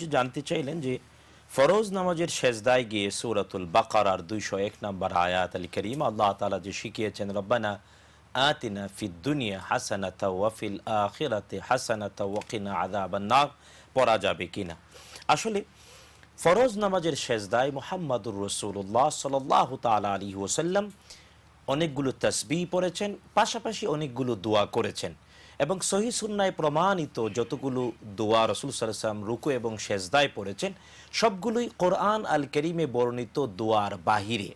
যে জানতে চাইলেন যে ফরোজ নামাজের শেষদায় গিয়ে সৌরাতুল আর দুইশো এক নম্বর আয়াত আলী করিম আল্লাহ তালা যে শিখিয়েছেন রব্বানা আতিনা হাসানাতা ওয়াফিল আখিরাতে হাসানাতা ওয়াকিনা আদা বা পড়া যাবে কিনা আসলে নামাজের শেষদায় মোহাম্মদুর রসুল্লাহ সাল্লাহ তালা আলী ওসাল্লাম অনেকগুলো তসবি পড়েছেন পাশাপাশি অনেকগুলো দোয়া করেছেন এবং সহি সুন্নায় প্রমাণিত যতগুলো দোয়া রসুল সাল্লাম রুকু এবং সেজদায় পড়েছেন সবগুলোই কোরআন আল করিমে বর্ণিত দোয়ার বাহিরে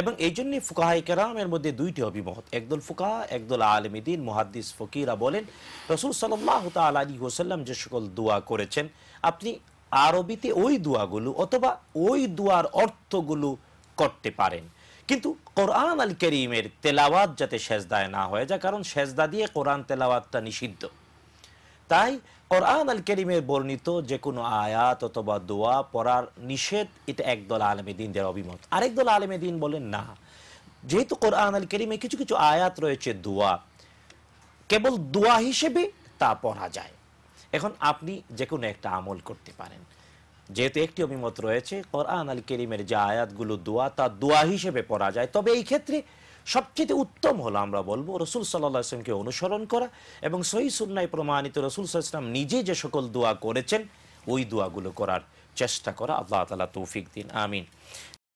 এবং এই জন্যে ফুকাহা কেরামের মধ্যে দুইটি অভিমত একদল ফুকাহ একদল আলমিদিন মহাদ্দিস ফকিরা বলেন রসুল সাল্লাহ তাল আলী হোসাল্লাম যে সকল দোয়া করেছেন আপনি আরবিতে ওই দোয়াগুলো অথবা ওই দোয়ার অর্থগুলো করতে পারেন কিন্তু কোরআন আল করিমের তেলাওয়াত যাতে সেজদায় না হয়ে যায় কারণ সেজদা দিয়ে কোরআন তেলাওয়াতটা নিষিদ্ধ তাই কোরআন আল করিমের বর্ণিত যে কোনো আয়াত অথবা দোয়া পড়ার নিষেধ এটা একদল আলমে দিনদের অভিমত আরেকদল আলমে দিন বলেন না যেহেতু কোরআন আল করিমে কিছু কিছু আয়াত রয়েছে দোয়া কেবল দোয়া হিসেবে তা পড়া যায় এখন আপনি যে কোনো একটা আমল করতে পারেন যেহেতু একটি অভিমত রয়েছে কোরআন আল কেরিমের যে আয়াতগুলো দোয়া তা দোয়া হিসেবে পড়া যায় তবে এই ক্ষেত্রে সবচেয়ে উত্তম হলো আমরা বলবো রসুল সাল্লাহ ইসলামকে অনুসরণ করা এবং সহি সুন্নায় প্রমাণিত রসুল ইসলাম নিজে যে সকল দোয়া করেছেন ওই দোয়াগুলো করার চেষ্টা করা আল্লাহ তালা তৌফিক দিন আমিন